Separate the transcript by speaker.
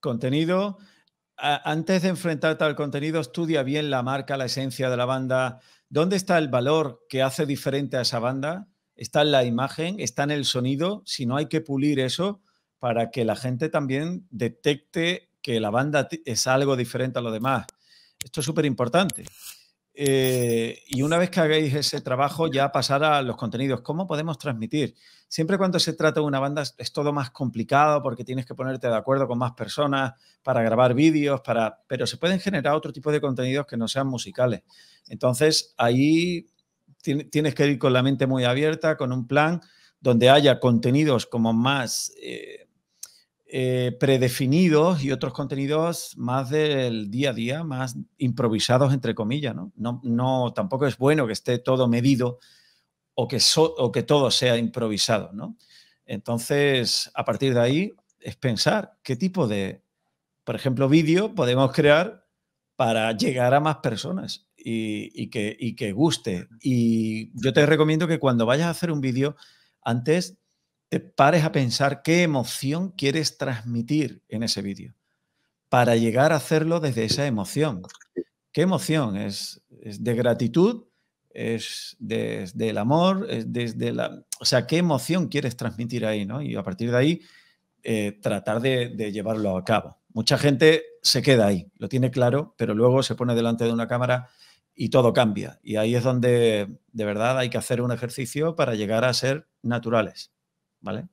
Speaker 1: contenido. Antes de enfrentarte al contenido, estudia bien la marca, la esencia de la banda. ¿Dónde está el valor que hace diferente a esa banda? ¿Está en la imagen? ¿Está en el sonido? Si no hay que pulir eso para que la gente también detecte que la banda es algo diferente a lo demás. Esto es súper importante. Eh, una vez que hagáis ese trabajo, ya pasar a los contenidos. ¿Cómo podemos transmitir? Siempre cuando se trata de una banda es todo más complicado porque tienes que ponerte de acuerdo con más personas para grabar vídeos, para... pero se pueden generar otro tipo de contenidos que no sean musicales. Entonces, ahí tienes que ir con la mente muy abierta, con un plan donde haya contenidos como más... Eh, eh, predefinidos y otros contenidos más del día a día, más improvisados, entre comillas, ¿no? No, tampoco es bueno que esté todo medido o que, todo sea improvisado, ¿no? Entonces, a partir de ahí, es pensar qué tipo de, por ejemplo, vídeo podemos crear para llegar a más personas y, que, y que guste. Y yo te recomiendo que cuando vayas a hacer un vídeo, antes te pares a pensar qué emoción quieres transmitir en ese vídeo para llegar a hacerlo desde esa emoción. ¿Qué emoción? ¿Es, de gratitud? ¿Es del el amor? desde la, o sea, ¿qué emoción quieres transmitir ahí? ¿no? Y a partir de ahí, eh, tratar de llevarlo a cabo. Mucha gente se queda ahí, lo tiene claro, pero luego se pone delante de una cámara y todo cambia. Y ahí es donde de verdad hay que hacer un ejercicio para llegar a ser naturales. ¿vale?